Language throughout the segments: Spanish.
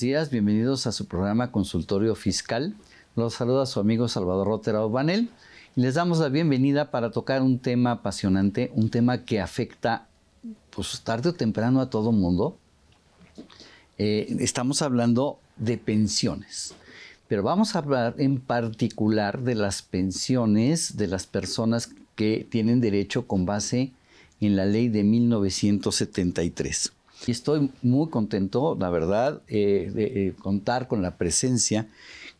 días. Bienvenidos a su programa Consultorio Fiscal. Los saluda su amigo Salvador Rotera Banel y les damos la bienvenida para tocar un tema apasionante, un tema que afecta pues tarde o temprano a todo mundo. Eh, estamos hablando de pensiones, pero vamos a hablar en particular de las pensiones de las personas que tienen derecho con base en la ley de 1973. Y estoy muy contento, la verdad, eh, de eh, contar con la presencia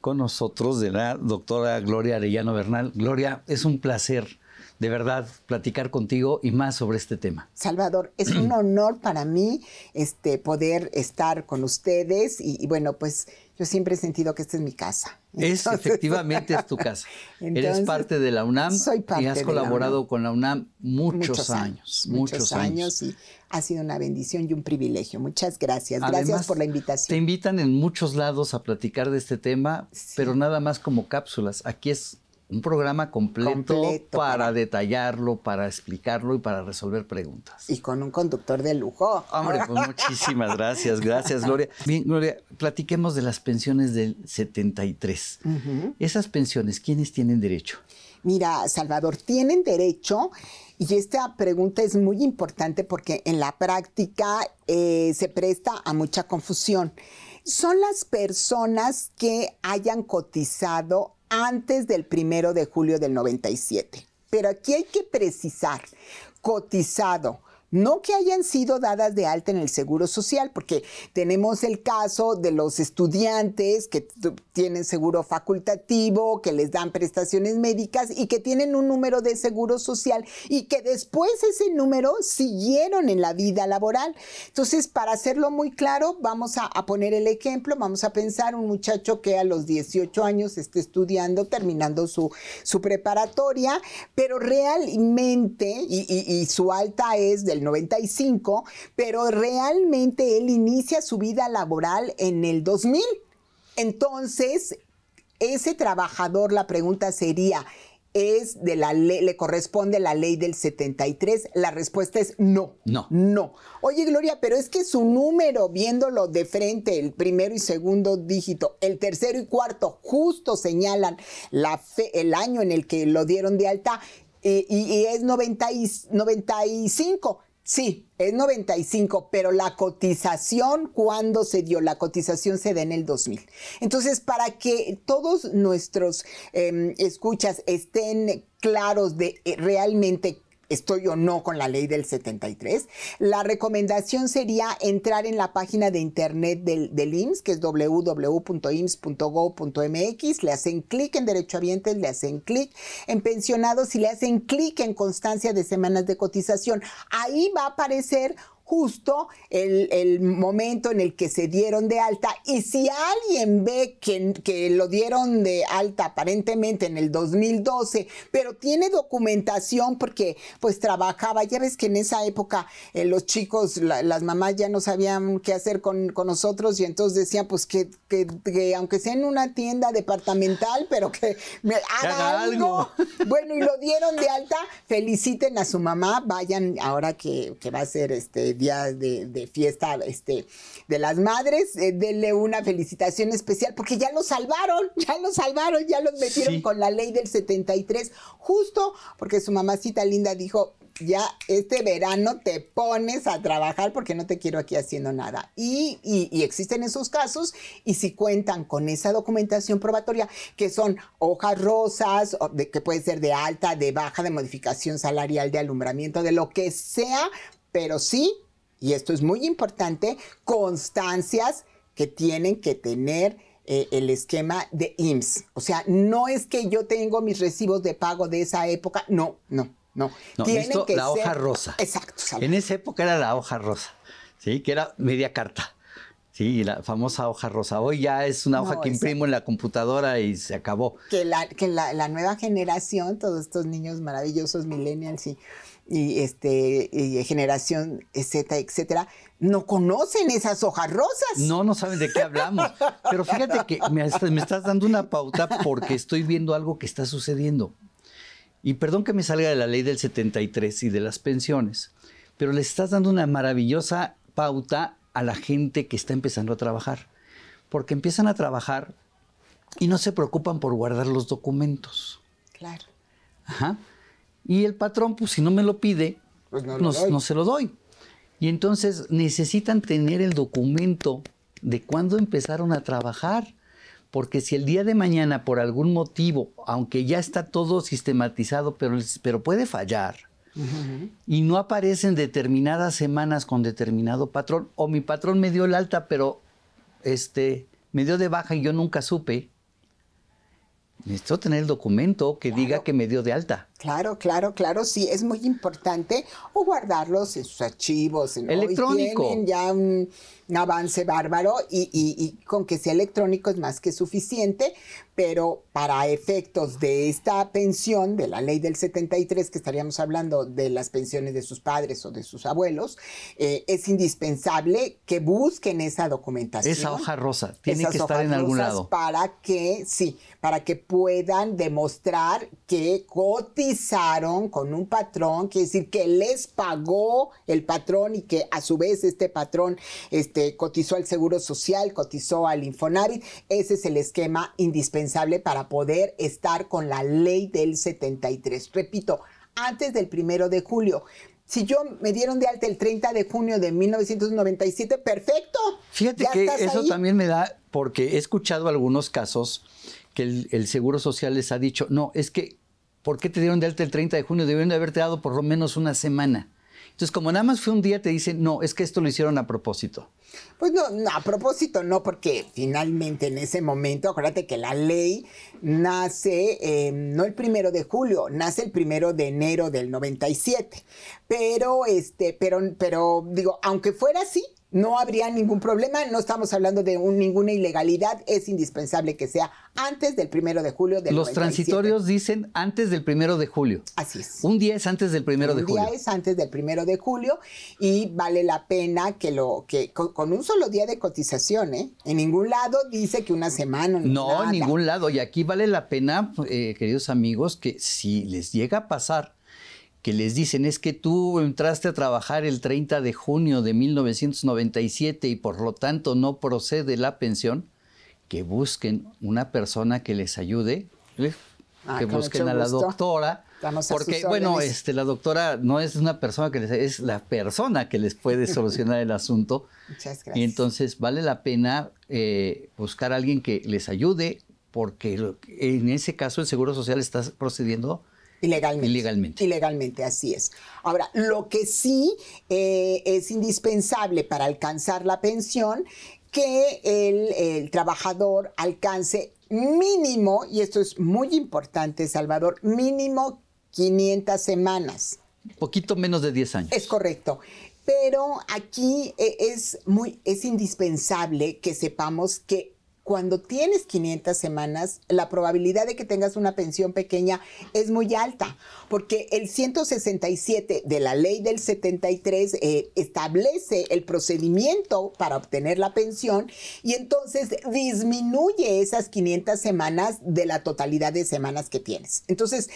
con nosotros de la doctora Gloria Arellano Bernal. Gloria, es un placer de verdad platicar contigo y más sobre este tema. Salvador, es un honor para mí este, poder estar con ustedes y bueno, pues yo siempre he sentido que esta es mi casa. es efectivamente es tu casa. Eres parte de la UNAM y has colaborado con la UNAM muchos, años, muchos, años. y ha sido una bendición y un privilegio. Muchas gracias. gracias por la invitación. Te invitan en muchos lados a platicar de este tema, pero nada más como cápsulas. Aquí es un programa completo, para, detallarlo, para explicarlo y para resolver preguntas. Y con un conductor de lujo. Hombre, pues muchísimas gracias, gracias Gloria. Bien, Gloria, platiquemos de las pensiones del 73. Esas pensiones, ¿quiénes tienen derecho? Mira, Salvador, tienen derecho y esta pregunta es muy importante porque en la práctica eh, se presta a mucha confusión. Son las personas que hayan cotizado antes del primero de julio del 97. Pero aquí hay que precisar, cotizado no que hayan sido dadas de alta en el Seguro Social, porque tenemos el caso de los estudiantes que tienen seguro facultativo, que les dan prestaciones médicas y que tienen un número de seguro social y que después ese número siguieron en la vida laboral. Entonces, para hacerlo muy claro, vamos a, poner el ejemplo, vamos a pensar un muchacho que a los 18 años esté estudiando, terminando su, preparatoria, pero realmente, y, y su alta es del 95, pero realmente él inicia su vida laboral en el 2000. Entonces, ese trabajador, la pregunta sería, es de la le corresponde la ley del 73? La respuesta es no. No. No. Oye, Gloria, pero es que su número, viéndolo de frente, el primero y segundo dígito, el tercero y cuarto, justo señalan la fe, el año en el que lo dieron de alta, eh, y, es 95. Sí, es 95, pero la cotización, ¿cuándo se dio? La cotización se da en el 2000. Entonces, para que todos nuestros em, escuchas estén claros de eh, realmente estoy o no con la ley del 73, la recomendación sería entrar en la página de internet del, IMSS, que es www.ims.gov.mx, le hacen clic en derechohabientes, le hacen clic en pensionados y le hacen clic en constancia de semanas de cotización. Ahí va a aparecer justo el, momento en el que se dieron de alta. Y si alguien ve que, que lo dieron de alta aparentemente en el 2012, pero tiene documentación porque pues trabajaba, ya ves que en esa época eh, los chicos, las mamás ya no sabían qué hacer con, nosotros y entonces decían pues que, aunque sea en una tienda departamental, pero que haga, algo. bueno, y lo dieron de alta, feliciten a su mamá, vayan ahora que, que va a ser este día de, fiesta este, de las madres, eh, denle una felicitación especial porque ya lo salvaron, ya lo salvaron, ya los metieron con la ley del 73, justo porque su mamacita linda dijo, ya este verano te pones a trabajar porque no te quiero aquí haciendo nada. Y, y, existen esos casos y si cuentan con esa documentación probatoria, que son hojas rosas, que puede ser de alta, de baja, de modificación salarial, de alumbramiento, de lo que sea, pero sí y esto es muy importante, constancias que tienen que tener eh, el esquema de IMSS. O sea, no es que yo tengo mis recibos de pago de esa época, no, no, no. no la hoja rosa. Exacto. En esa época era la hoja rosa, ¿sí? Que era media carta. Sí, la famosa hoja rosa. Hoy ya es una hoja que imprimo en la computadora y se acabó. Que la, que la nueva generación, todos estos niños maravillosos millennials sí y, este, generación Z, etcétera, no conocen esas hojas rosas. No, no saben de qué hablamos. Pero fíjate que me, estás dando una pauta porque estoy viendo algo que está sucediendo. Y perdón que me salga de la ley del 73 y de las pensiones, pero le estás dando una maravillosa pauta a la gente que está empezando a trabajar. Porque empiezan a trabajar y no se preocupan por guardar los documentos. Claro. Ajá. Y el patrón, pues si no me lo pide, pues no, se lo doy. Y entonces necesitan tener el documento de cuándo empezaron a trabajar. Porque si el día de mañana, por algún motivo, aunque ya está todo sistematizado, pero, pero puede fallar, y no aparecen determinadas semanas con determinado patrón, o mi patrón me dio el alta, pero este, me dio de baja y yo nunca supe, necesito tener el documento que diga que me dio de alta. Claro, claro, claro, sí, es muy importante guardarlos en sus archivos. Electrónico. Hoy tienen ya un, avance bárbaro y, y, y, con que sea electrónico es más que suficiente, pero para efectos de esta pensión, de la ley del 73, que estaríamos hablando de las pensiones de sus padres o de sus abuelos, eh, es indispensable que busquen esa documentación. Esa hoja rosa, tiene que estar en algún lado. Para que, sí, para que puedan demostrar que cotizaron con un patrón, quiere decir que les pagó el patrón y que a su vez este patrón este, cotizó al Seguro Social, cotizó al Infonavit. Ese es el esquema indispensable para poder estar con la ley del 73. Repito, antes del primero de julio. Si yo me dieron de alta el 30 de junio de 1997, perfecto. Fíjate que eso también me da, porque he escuchado algunos casos que el, Seguro Social les ha dicho, no, es que ¿por qué te dieron de alta el 30 de junio? debiendo haberte dado por lo menos una semana. Entonces, como nada más fue un día, te dicen, no, es que esto lo hicieron a propósito. Pues no, a propósito no, porque finalmente en ese momento, acuérdate que la ley nace em, no el primero de julio, nace el primero de enero del 97. Pero, este, pero, pero digo, aunque fuera así, no habría ningún problema, no estamos hablando de ninguna ilegalidad, es indispensable que sea antes del primero de julio del Los transitorios dicen antes del primero de julio. Así es. Un día es antes del primero de julio. Un día es antes del primero de julio y vale la pena que lo que con, un solo día de cotización, ¿eh? En ningún lado dice que una semana. No, en ningún lado. Y aquí vale la pena, eh, queridos amigos, que si les llega a pasar les dicen es que tú entraste a trabajar el 30 de junio de 1997 y por lo tanto no procede la pensión, que busquen una persona que les ayude, eh, ah, que busquen a la doctora. porque, bueno, este, la doctora no es una persona que les es la persona que les puede solucionar el asunto. Y entonces vale la pena eh, buscar a alguien que les ayude, porque en ese caso el Seguro Social está procediendo Ilegalmente. Ilegalmente. Ilegalmente, así es. Ahora, lo que sí eh, es indispensable para alcanzar la pensión, que el, trabajador alcance mínimo, y esto es muy importante, Salvador, mínimo 500 semanas. Poquito menos de 10 años. Es correcto pero aquí eh, es muy es indispensable que sepamos que cuando tienes 500 semanas, la probabilidad de que tengas una pensión pequeña es muy alta, porque el 167 de la ley del 73 eh, establece el procedimiento para obtener la pensión y entonces disminuye esas 500 semanas de la totalidad de semanas que tienes. Entonces,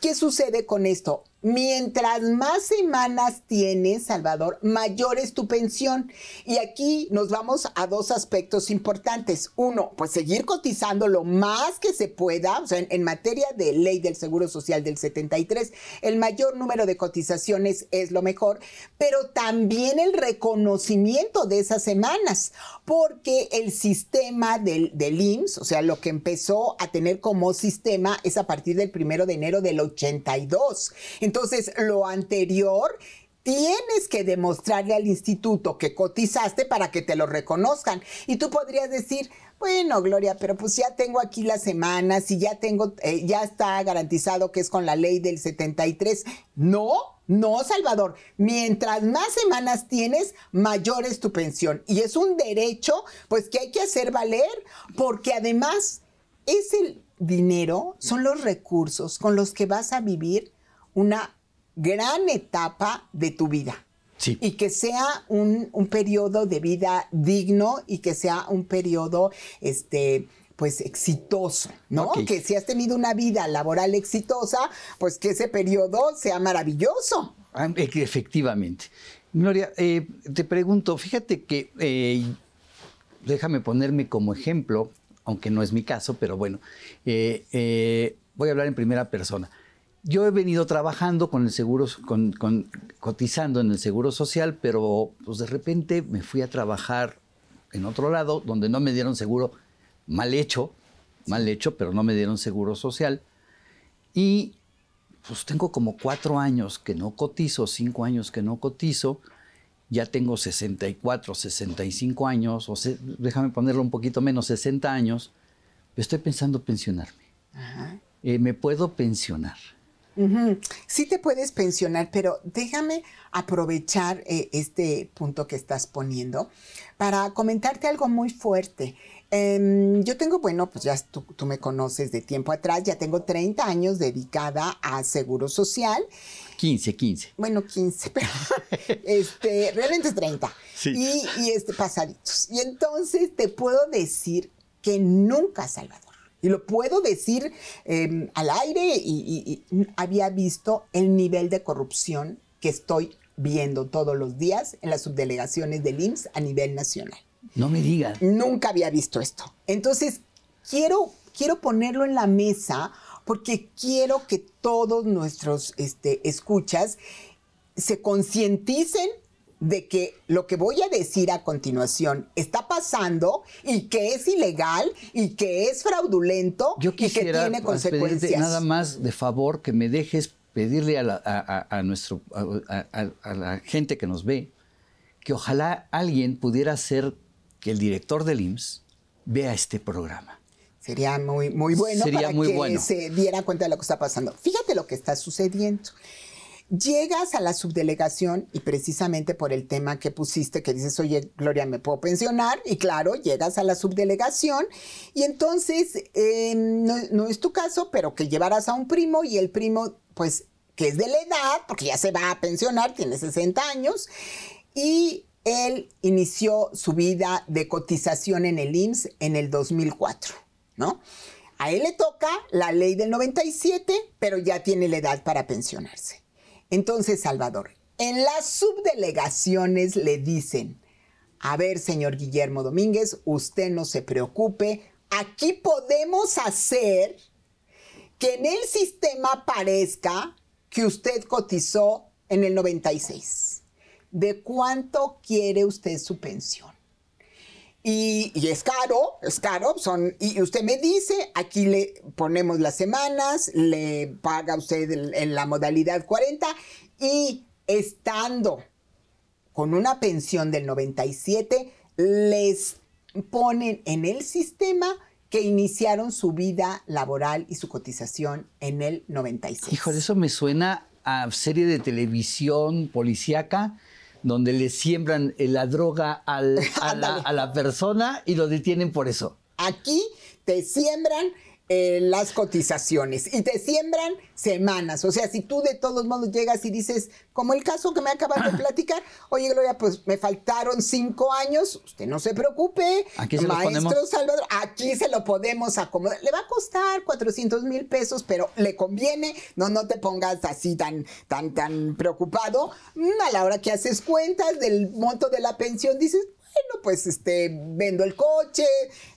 ¿Qué sucede con esto? Mientras más semanas tienes, Salvador, mayor es tu pensión. Y aquí nos vamos a dos aspectos importantes. Uno, pues seguir cotizando lo más que se pueda, o sea, en, materia de ley del Seguro Social del 73, el mayor número de cotizaciones es lo mejor, pero también el reconocimiento de esas semanas, porque el sistema del, del IMSS, o sea, lo que empezó a tener como sistema es a partir del primero de enero del 82. Entonces, lo anterior tienes que demostrarle al instituto que cotizaste para que te lo reconozcan. Y tú podrías decir, bueno, Gloria, pero pues ya tengo aquí las semanas y ya tengo, eh, ya está garantizado que es con la ley del 73. No, no, Salvador. Mientras más semanas tienes, mayor es tu pensión. Y es un derecho, pues, que hay que hacer valer, porque además es el dinero, son los recursos con los que vas a vivir una gran etapa de tu vida. Sí. Y que sea un, periodo de vida digno y que sea un periodo, este, pues exitoso, ¿no? Que si has tenido una vida laboral exitosa, pues que ese periodo sea maravilloso. Ah, e, efectivamente. Gloria, eh, te pregunto, fíjate que, eh, déjame ponerme como ejemplo, aunque no es mi caso, pero bueno, eh, voy a hablar en primera persona yo he venido trabajando con el seguro, con, cotizando en el seguro social, pero pues de repente me fui a trabajar en otro lado donde no me dieron seguro, mal hecho, mal hecho, pero no me dieron seguro social. Y pues tengo como cuatro años que no cotizo, cinco años que no cotizo, ya tengo 64, 65 años, o déjame ponerlo un poquito menos, 60 años, estoy pensando pensionarme. Eh, me puedo pensionar. Sí te puedes pensionar, pero déjame aprovechar eh, este punto que estás poniendo para comentarte algo muy fuerte. Em, yo tengo, bueno, pues ya tú, me conoces de tiempo atrás, ya tengo 30 años dedicada a Seguro Social. 15, 15. Bueno, 15, pero este, realmente 30. Y, este, pasaditos. Y entonces te puedo decir que nunca, Salvador y lo puedo decir em, al aire y, había visto el nivel de corrupción que estoy viendo todos los días en las subdelegaciones del IMSS a nivel nacional. No me digas. Nunca había visto esto. Entonces, quiero, quiero ponerlo en la mesa porque quiero que todos nuestros este, escuchas se concienticen de que lo que voy a decir a continuación está pasando y que es ilegal y que es fraudulento y que tiene consecuencias. Nada más de favor que me dejes pedirle a la, nuestro, a, la gente que nos ve que ojalá alguien pudiera hacer que el director del IMSS vea este programa. Sería muy, muy bueno para que se diera cuenta de lo que está pasando. Fíjate lo que está sucediendo. Llegas a la subdelegación y precisamente por el tema que pusiste, que dices, oye, Gloria, me puedo pensionar, y claro, llegas a la subdelegación y entonces, em, no, no es tu caso, pero que llevarás a un primo y el primo, pues, que es de la edad, porque ya se va a pensionar, tiene 60 años, y él inició su vida de cotización en el IMSS en el 2004, ¿no? A él le toca la ley del 97, pero ya tiene la edad para pensionarse. Entonces, Salvador, en las subdelegaciones le dicen, a ver, señor Guillermo Domínguez, usted no se preocupe, aquí podemos hacer que en el sistema parezca que usted cotizó en el 96. ¿De cuánto quiere usted su pensión? Y, es caro, es caro. Son, y usted me dice, aquí le ponemos las semanas, le paga usted en la modalidad 40 y estando con una pensión del 97, les ponen en el sistema que iniciaron su vida laboral y su cotización en el 96. hijo eso me suena a serie de televisión policíaca donde le siembran eh, la droga a, la, a la persona y lo detienen por eso. Aquí te siembran eh, las cotizaciones y te siembran semanas. O sea, si tú de todos modos llegas y dices, como el caso que me acabas de platicar, oye Gloria, pues me faltaron cinco años, usted no se preocupe, aquí se maestro Salvador, aquí se lo podemos acomodar. Le va a costar 400 mil pesos, pero le conviene, no, no te pongas así tan, tan, tan preocupado. A la hora que haces cuentas del monto de la pensión, dices, bueno, pues este, vendo el coche,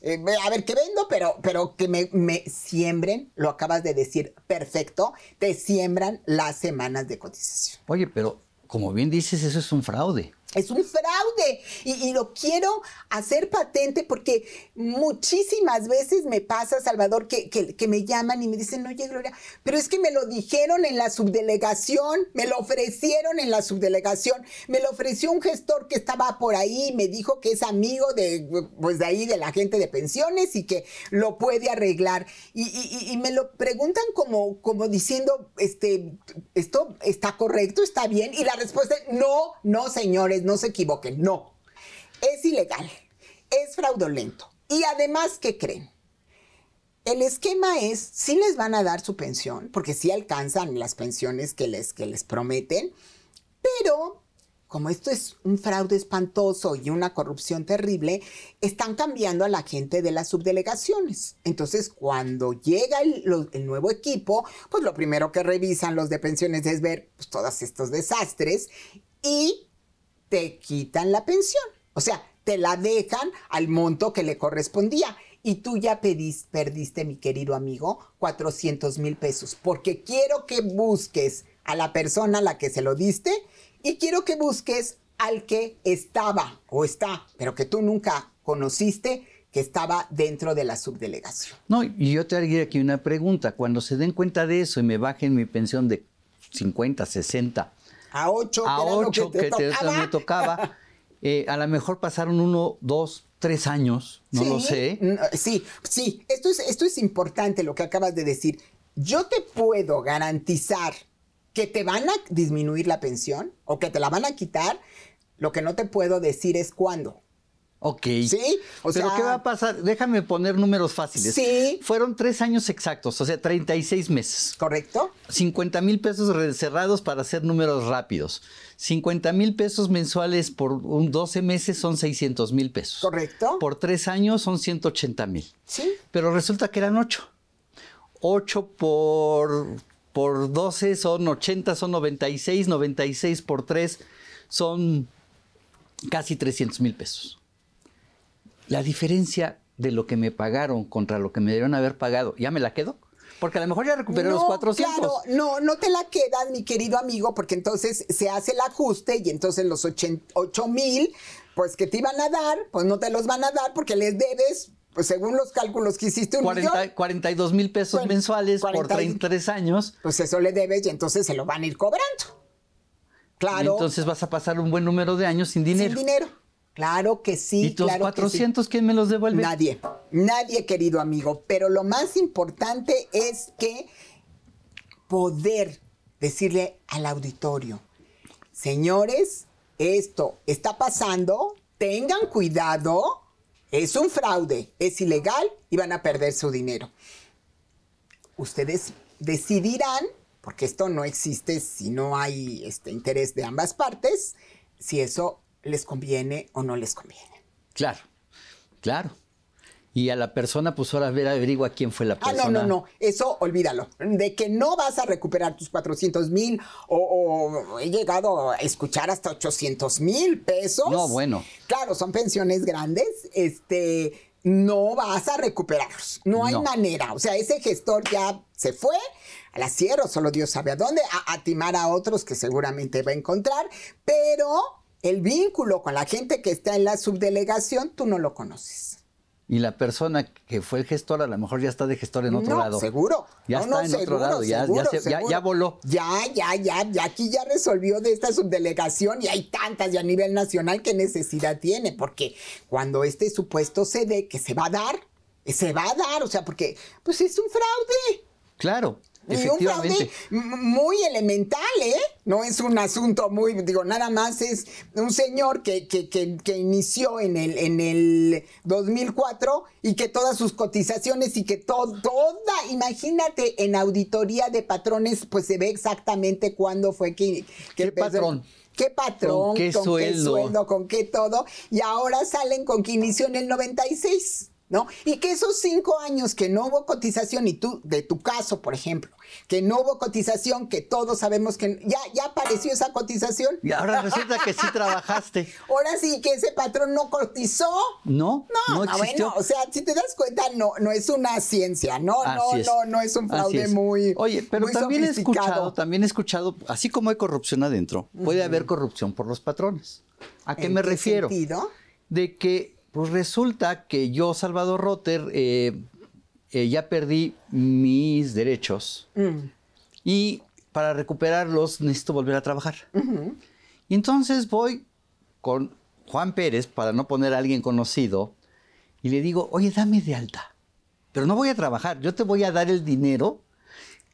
eh, a ver qué vendo, pero, pero que me, me siembren, lo acabas de decir perfecto, te siembran las semanas de cotización. Oye, pero como bien dices, eso es un fraude. Es un fraude y, lo quiero hacer patente porque muchísimas veces me pasa, Salvador, que, que, me llaman y me dicen, oye, Gloria, pero es que me lo dijeron en la subdelegación, me lo ofrecieron en la subdelegación, me lo ofreció un gestor que estaba por ahí, y me dijo que es amigo de, pues de ahí, de la gente de pensiones y que lo puede arreglar. Y, me lo preguntan como, como diciendo, este, esto está correcto, está bien. Y la respuesta es, no, no, señores no se equivoquen, no. Es ilegal, es fraudulento. Y además, ¿qué creen? El esquema es, si les van a dar su pensión, porque sí alcanzan las pensiones que les, que les prometen, pero como esto es un fraude espantoso y una corrupción terrible, están cambiando a la gente de las subdelegaciones. Entonces, cuando llega el, nuevo equipo, pues lo primero que revisan los de pensiones es ver pues, todos estos desastres y te quitan la pensión. O sea, te la dejan al monto que le correspondía. Y tú ya perdiste, mi querido amigo, 400 mil pesos. Porque quiero que busques a la persona a la que se lo diste y quiero que busques al que estaba o está, pero que tú nunca conociste, que estaba dentro de la subdelegación. No, y yo te haría aquí una pregunta. Cuando se den cuenta de eso y me bajen mi pensión de 50, 60, a ocho, que, ocho, que, te que tocaba. Te, tocaba. Eh, a lo mejor pasaron uno, dos, tres años, no lo sé. sí, sí, esto es, esto es importante lo que acabas de decir. Yo te puedo garantizar que te van a disminuir la pensión o que te la van a quitar. Lo que no te puedo decir es cuándo. Ok. ¿Sí? O Pero ¿qué va a pasar? Déjame poner números fáciles. Sí. Fueron tres años exactos, o sea, 36 meses. Correcto. 50 mil pesos cerrados para hacer números rápidos. 50 mil pesos mensuales por un 12 meses son 600 mil pesos. Correcto. Por tres años son 180 mil. Sí. Pero resulta que eran ocho. Ocho por, por 12 son 80, son 96, 96 por 3 son casi 300 mil pesos la diferencia de lo que me pagaron contra lo que me debieron haber pagado, ¿ya me la quedo? Porque a lo mejor ya recuperé los 400. Claro, no, no te la quedas, mi querido amigo, porque entonces se hace el ajuste y entonces los 8 mil, pues que te iban a dar, pues no te los van a dar porque les debes pues según los cálculos que hiciste, un 40, 42 mil pesos mensuales por 33 años. Pues eso le debes y entonces se lo van a ir cobrando. Claro. entonces vas a pasar un buen número de años sin dinero. Sin dinero. Claro que sí. ¿Y tus 400 quién me los devuelve? Nadie, nadie, querido amigo. Pero lo más importante es que poder decirle al auditorio, señores, esto está pasando, tengan cuidado, es un fraude, es ilegal y van a perder su dinero. Ustedes decidirán, porque esto no existe si no hay este interés de ambas partes, si eso les conviene o no les conviene. Claro, claro. Y a la persona, pues ahora ver, averigua quién fue la persona. Ah, no, no, no, eso olvídalo. De que no vas a recuperar tus 400 mil o, he llegado a escuchar hasta 800 mil pesos. No, bueno. Claro, son pensiones grandes, este, no vas a recuperarlos. No hay manera. O sea, ese gestor ya se fue a la sierra, solo Dios sabe a dónde, a timar a otros que seguramente va a encontrar, pero el vínculo con la gente que está en la subdelegación, tú no lo conoces. Y la persona que fue el gestor, a lo mejor ya está de gestor en otro no, lado. Seguro. Ya está en otro lado, ya, voló. Ya, ya, ya, aquí ya resolvió de esta subdelegación y hay tantas ya a nivel nacional que necesidad tiene, porque cuando este supuesto se dé que se va a dar, eh, se va a dar, o sea, porque pues es un fraude. Claro. Y un fraude muy elemental, ¿eh? No es un asunto muy, digo, nada más es un señor que, que, que, inició en el, en el 2004 y que todas sus cotizaciones y que todo, toda, imagínate, en auditoría de patrones, pues se ve exactamente cuándo fue que... ¿Qué patrón? qué patrón, con, qué, sueldo? con qué todo, y ahora salen con que inició en el 96. ¿no? Y que esos cinco años que no hubo cotización, y tú, de tu caso, por ejemplo, que no hubo cotización, que todos sabemos que ya, ya apareció esa cotización. Y ahora resulta que sí trabajaste. Ahora sí que ese patrón no cotizó. No, no, no existió. o sea, si te das cuenta, no, no es una ciencia, no, no, no, no es un fraude muy. Oye, pero también he escuchado, también he escuchado, así como hay corrupción adentro, puede haber corrupción por los patrones. ¿A qué me qué refiero? Sentido? De que pues resulta que yo, Salvador Rotter, eh, eh, ya perdí mis derechos mm. y para recuperarlos necesito volver a trabajar. Y entonces voy con Juan Pérez, para no poner a alguien conocido, y le digo, oye, dame de alta, pero no voy a trabajar, yo te voy a dar el dinero,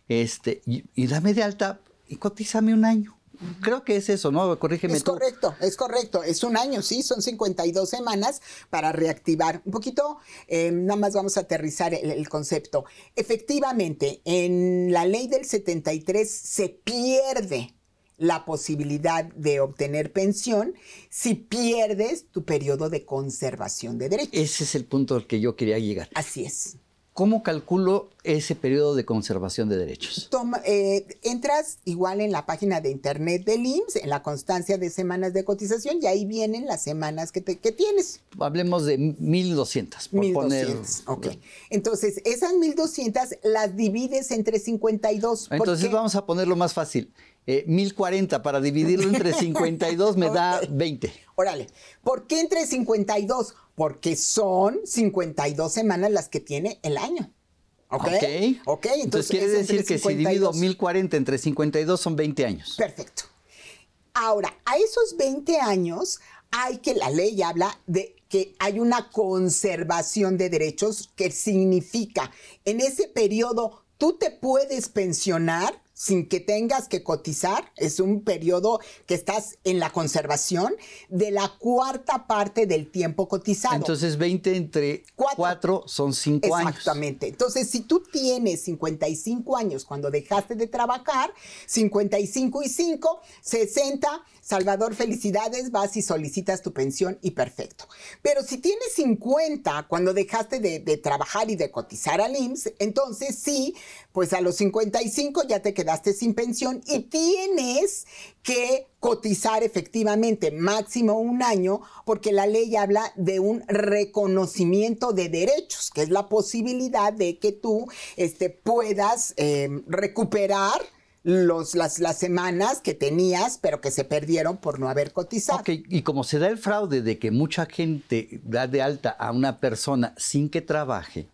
este, y, y dame de alta y cotízame un año. Creo que es eso, ¿no? Corrígeme es correcto, es correcto. Es un año, sí, son 52 semanas para reactivar. Un poquito, eh, nada más vamos a aterrizar el, el, concepto. Efectivamente, en la ley del 73 se pierde la posibilidad de obtener pensión si pierdes tu periodo de conservación de derechos. Ese es el punto al que yo quería llegar. Así es. ¿Cómo calculo ese periodo de conservación de derechos? Eh, entras igual en la página de internet del IMSS, en la constancia de semanas de cotización, y ahí vienen las semanas que, tienes. Hablemos de 1.200, por poner... ok. Entonces, esas 1.200 las divides entre 52. Entonces, vamos a ponerlo más fácil. 1040 eh, para dividirlo entre 52 me da 20. Órale, ¿por qué entre 52? porque son 52 semanas las que tiene el año. ¿Ok? Ok, entonces, quiere decir que si divido 1040 entre 52 son 20 años. Perfecto. Ahora, a esos 20 años hay que la ley habla de que hay una conservación de derechos que significa en ese periodo tú te puedes pensionar sin que tengas que cotizar, es un periodo que estás en la conservación de la cuarta parte del tiempo cotizado. Entonces 20 entre 4, son 5 años. Exactamente. Entonces si tú tienes 55 años cuando dejaste de trabajar, 55 y 5, 60 Salvador, felicidades, vas y solicitas tu pensión y perfecto. Pero si tienes 50 cuando dejaste de, trabajar y de cotizar al IMSS, entonces sí, pues a los 55 ya te quedaste sin pensión y tienes que cotizar efectivamente máximo un año porque la ley habla de un reconocimiento de derechos, que es la posibilidad de que tú este, puedas eh, recuperar las, las semanas que tenías, pero que se perdieron por no haber cotizado. y como se da el fraude de que mucha gente da de alta a una persona sin que trabaje,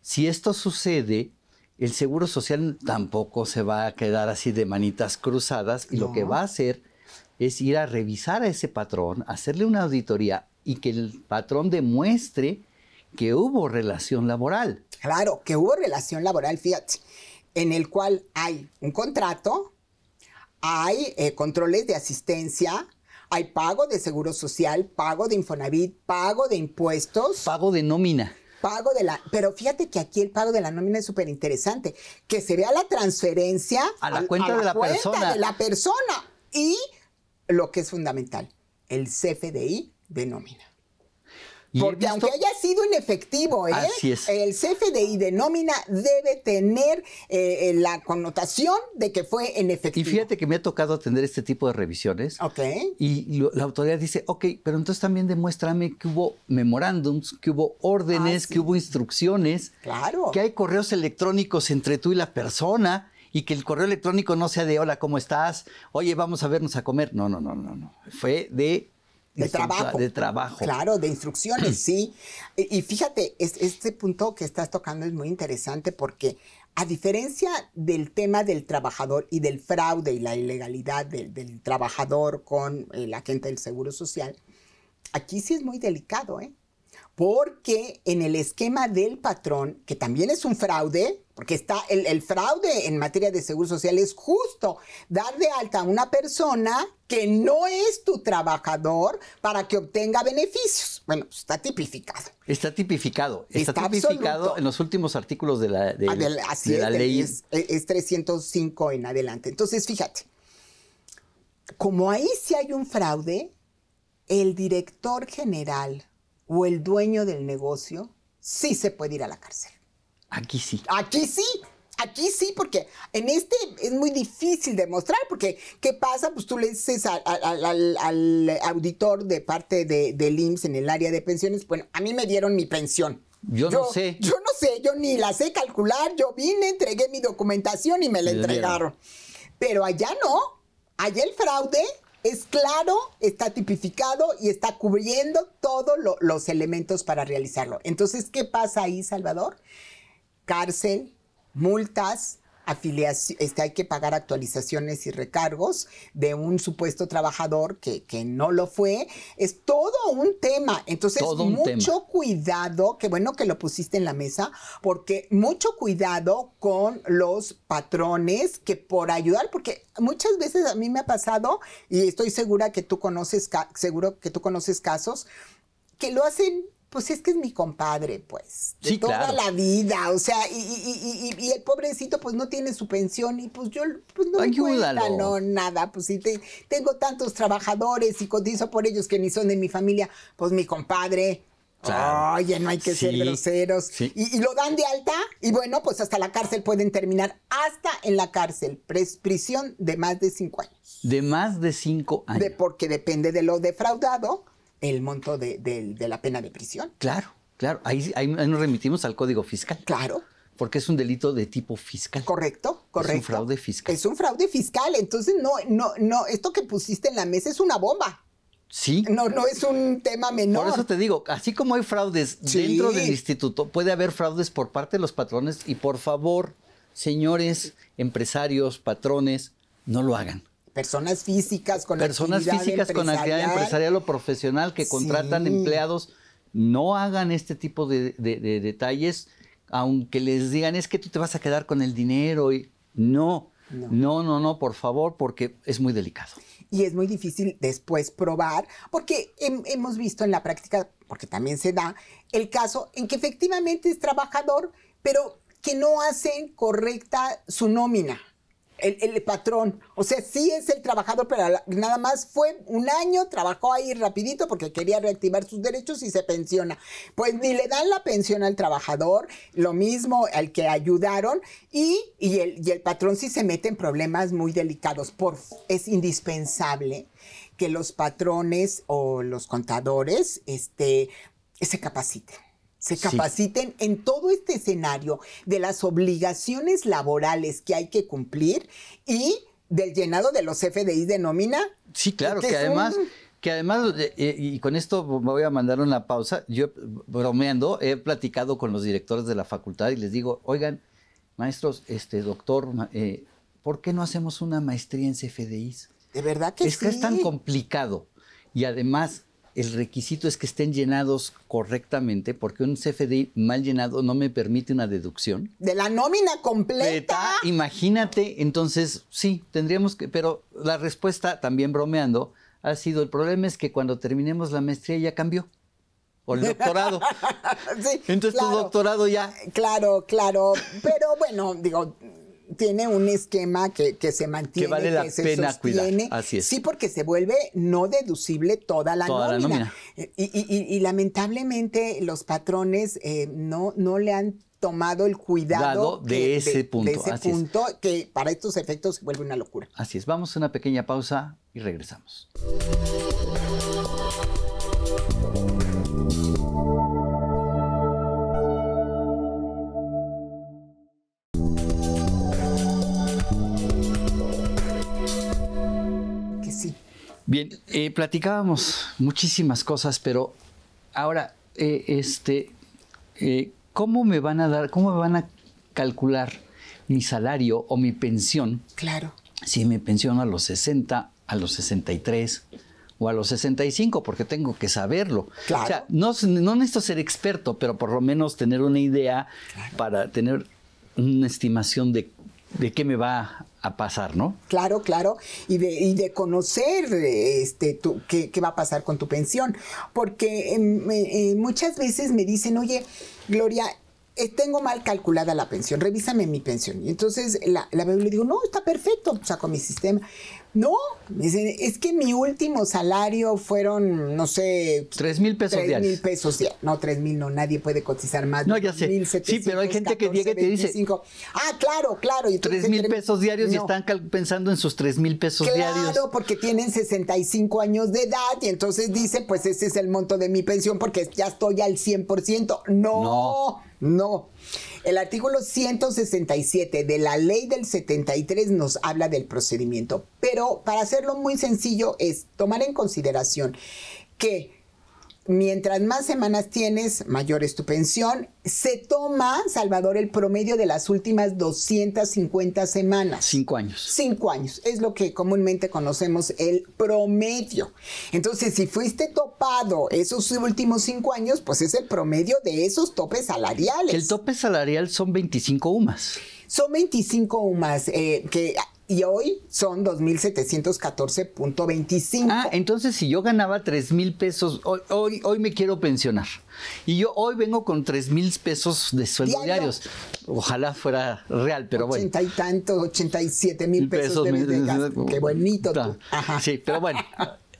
si esto sucede, el Seguro Social tampoco se va a quedar así de manitas cruzadas y lo que va a hacer es ir a revisar a ese patrón, hacerle una auditoría y que el patrón demuestre que hubo relación laboral. Claro, que hubo relación laboral, fíjate en el cual hay un contrato, hay eh, controles de asistencia, hay pago de seguro social, pago de Infonavit, pago de impuestos. Pago de nómina. Pago de la. Pero fíjate que aquí el pago de la nómina es súper interesante. Que se vea la transferencia a la, cuenta, de la de la persona. Y lo que es fundamental, el CFDI de nómina. Porque aunque haya sido en efectivo, ¿eh? el CFDI de nómina debe tener eh, eh, la connotación de que fue en efectivo. Y fíjate que me ha tocado atender este tipo de revisiones. Ok. Y la autoridad dice, ok, pero entonces también demuéstrame que hubo memorándums, que hubo órdenes, ah, que hubo instrucciones. Claro. Que hay correos electrónicos entre tú y la persona y que el correo electrónico no sea de hola, ¿cómo estás? Oye, vamos a vernos a comer. No, no, no, no, no. Fue de de trabajo. Claro, de instrucciones, sí. Y, fíjate, este punto que estás tocando es muy interesante porque a diferencia del tema del trabajador y del fraude y la ilegalidad del, del trabajador con eh, la gente del Seguro Social, aquí sí es muy delicado, ¿eh? porque en el esquema del patrón, que también es un fraude, porque está el, fraude en materia de seguro social es justo dar de alta a una persona que no es tu trabajador para que obtenga beneficios. Bueno, pues, está tipificado. Está tipificado. Está, tipificado en los últimos artículos de la, ah, de, ley. es 305 en adelante. Entonces, fíjate, como ahí sí hay un fraude, el director general o el dueño del negocio, sí se puede ir a la cárcel. Aquí sí. Aquí sí. Aquí sí, porque en este es muy difícil demostrar, porque ¿qué pasa? Pues tú le dices al, auditor de parte del de IMSS en el área de pensiones, bueno, a mí me dieron mi pensión. Yo, yo, no sé. Yo no sé, yo ni la sé calcular, yo vine, entregué mi documentación y me la entregaron. Pero allá no, allá el fraude es claro, está tipificado y está cubriendo todos los elementos para realizarlo. Entonces, ¿qué pasa ahí, Salvador? Cárcel, multas, afiliación, este, hay que pagar actualizaciones y recargos de un supuesto trabajador que, que no lo fue. Es todo un tema. Entonces, mucho cuidado, qué bueno que lo pusiste en la mesa, porque mucho cuidado con los patrones que por ayudar, porque muchas veces a mí me ha pasado, y estoy segura que tú conoces, seguro que tú conoces casos, que lo hacen pues es que es mi compadre, pues, de toda la vida, o sea, y, el pobrecito pues no tiene su pensión y pues yo pues no me no, nada, pues si tengo tantos trabajadores y cotizo por ellos que ni son de mi familia, pues mi compadre, Oye, no hay que ser groseros. Y, lo dan de alta y bueno, pues hasta la cárcel pueden terminar, hasta en la cárcel, pres prisión de más de cinco años. De más de cinco años. porque depende de lo defraudado, el monto de, la pena de prisión. Claro, claro. Ahí, nos remitimos al Código Fiscal. Claro. Porque es un delito de tipo fiscal. Correcto, correcto. Es un fraude fiscal. Es un fraude fiscal. Entonces, no, no, no, esto que pusiste en la mesa es una bomba. Sí. No, no es un tema menor. Por eso te digo, así como hay fraudes dentro del instituto, puede haber fraudes por parte de los patrones y por favor, señores empresarios, patrones, no lo hagan. Personas físicas con Personas actividad físicas empresarial. con actividad empresarial o profesional que contratan empleados, no hagan este tipo de, detalles, aunque les digan es que tú te vas a quedar con el dinero. Y... No, no, no, no, por favor, porque es muy delicado. Y es muy difícil después probar, porque hemos visto en la práctica, porque también se da, el caso en que efectivamente es trabajador, pero que no hacen correcta su nómina el, patrón. O sea, sí es el trabajador, pero nada más fue un año, trabajó ahí rapidito porque quería reactivar sus derechos y se pensiona. Pues ni le dan la pensión al trabajador, lo mismo al que ayudaron, y, el, patrón sí se mete en problemas muy delicados. Por, es indispensable que los patrones o los contadores este, se capaciten se capaciten en todo este escenario de las obligaciones laborales que hay que cumplir y del llenado de los FDI de nómina. Sí, claro, que, además... Que además, eh, eh, y con esto me voy a mandar una pausa, yo bromeando, he platicado con los directores de la facultad y les digo, oigan, maestros, este doctor, eh, ¿por qué no hacemos una maestría en CFDIs? De verdad que sí. Es que es tan complicado. Y además, el requisito es que estén llenados correctamente, porque un CFDI mal llenado no me permite una deducción. De la nómina completa. imagínate, entonces sí, tendríamos que, pero la respuesta, también bromeando, ha sido, el problema es que cuando terminemos la maestría ya cambió. O el doctorado. sí, Entonces tu doctorado ya. Claro, claro. Pero bueno, digo, tiene un esquema que, que se mantiene. Que vale la pena cuidar. Así es. Sí, porque se vuelve no deducible toda la nómina. Y, lamentablemente los patrones eh, no, no le han tomado el cuidado de, ese punto. De ese punto que para estos efectos se vuelve una locura. Así es, vamos a una pequeña pausa y regresamos. Bien, eh, platicábamos muchísimas cosas, pero ahora, eh, este, eh, ¿cómo me van a dar, cómo me van a calcular mi salario o mi pensión? Claro. Si me pensiono a los 60, a los 63 o a los 65, porque tengo que saberlo. Claro. O sea, no, necesito ser experto, pero por lo menos tener una idea para tener una estimación de de qué me va a pasar, ¿no? Claro, claro, y de, y de conocer este, tu, qué, qué, va a pasar con tu pensión, porque em, eh, muchas veces me dicen, oye, Gloria, eh, tengo mal calculada la pensión, revísame mi pensión. Y entonces la, la veo le digo, no, está perfecto, saco mi sistema. No, es que mi último salario fueron, no sé... Tres mil pesos diarios. mil pesos, no, tres mil no, nadie puede cotizar más. No, ya sé. sí, pero hay gente que llega y te dice... Ah, claro, claro. Y tres mil pesos diarios y están pensando en sus tres mil pesos diarios. Claro, porque tienen 65 años de edad y entonces dice, pues ese es el monto de mi pensión porque ya estoy al 100%. No, no. no. El artículo 167 de la ley del 73 nos habla del procedimiento, pero para hacerlo muy sencillo es tomar en consideración que Mientras más semanas tienes, mayor es tu pensión. Se toma, Salvador, el promedio de las últimas 250 semanas. Cinco años. Cinco años. Es lo que comúnmente conocemos el promedio. Entonces, si fuiste topado esos últimos cinco años, pues es el promedio de esos topes salariales. El tope salarial son 25 UMAS. Son 25 UMAS, eh, que y hoy son 2.714.25. Ah, entonces si yo ganaba 3.000 pesos, hoy, hoy, me quiero pensionar. Y yo hoy vengo con 3.000 pesos de sueldo diarios. Ojalá fuera real, pero bueno. 80 y tantos, 87 mil pesos, Qué bonito. Sí, pero bueno.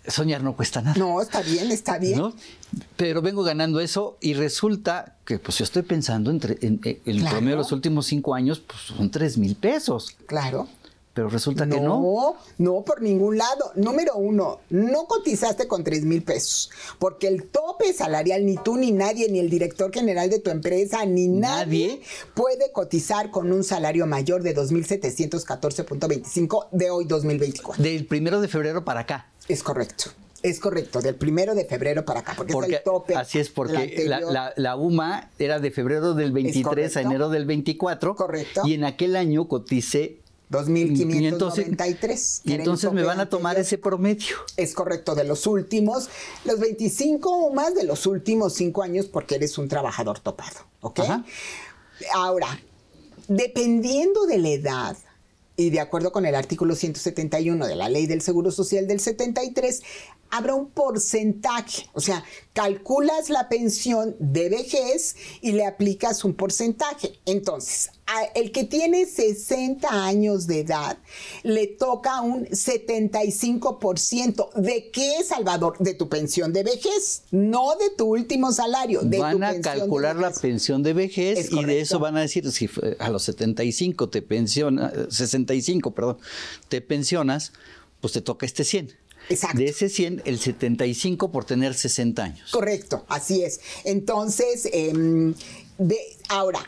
soñar no cuesta nada. No, está bien, está bien. Pero vengo ganando eso y resulta que pues yo estoy pensando entre, en, el promedio de los últimos cinco años, pues son tres mil pesos. Claro. Pero resulta que no. No, no por ningún lado. Número uno, no cotizaste con 3 mil pesos, porque el tope salarial, ni tú, ni nadie, ni el director general de tu empresa, ni nadie, puede cotizar con un salario mayor de 2.714.25 de hoy 2024. Del primero de febrero para acá. Es correcto. Es correcto, del primero de febrero para acá, porque, el tope. Así es, porque la, UMA era de febrero del 23 a enero del 24. Correcto. Y en aquel año coticé 2593. Y entonces me van a tomar ese promedio. Es correcto, de los últimos, los 25 o más de los últimos cinco años porque eres un trabajador topado, ¿ok? Ahora, dependiendo de la edad y de acuerdo con el artículo 171 de la Ley del Seguro Social del 73, habrá un porcentaje, o sea, calculas la pensión de vejez y le aplicas un porcentaje. Entonces, el que tiene 60 años de edad le toca un 75% de qué, Salvador, de tu pensión de vejez, no de tu último salario. De van a calcular la pensión de vejez y de eso van a decir si a los 75 te pensionas, 65, perdón, te pensionas, pues te toca este 100. De ese 100, el 75 por tener 60 años. Correcto, así es. Entonces, em, de, ahora,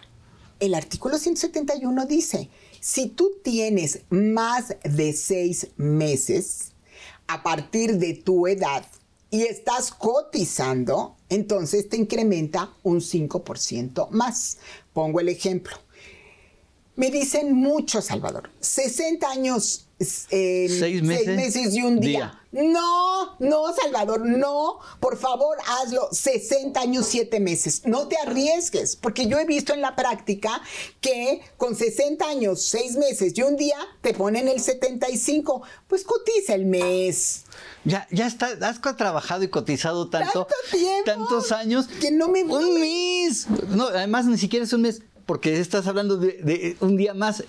el artículo 171 dice, si tú tienes más de seis meses a partir de tu edad y estás cotizando, entonces te incrementa un 5% más. Pongo el ejemplo. Me dicen mucho, Salvador, 60 años ¿Seis, meses? y un día. No, no, Salvador, no. Por favor, hazlo 60 años, 7 meses. No te arriesgues, porque yo he visto en la práctica que con 60 años, 6 meses y un día te ponen el 75. Pues cotiza el mes. Ya, ya está, has trabajado y cotizado tanto, tantos años. Que no me Un mes. No, además ni siquiera es un mes porque estás hablando de, un día más.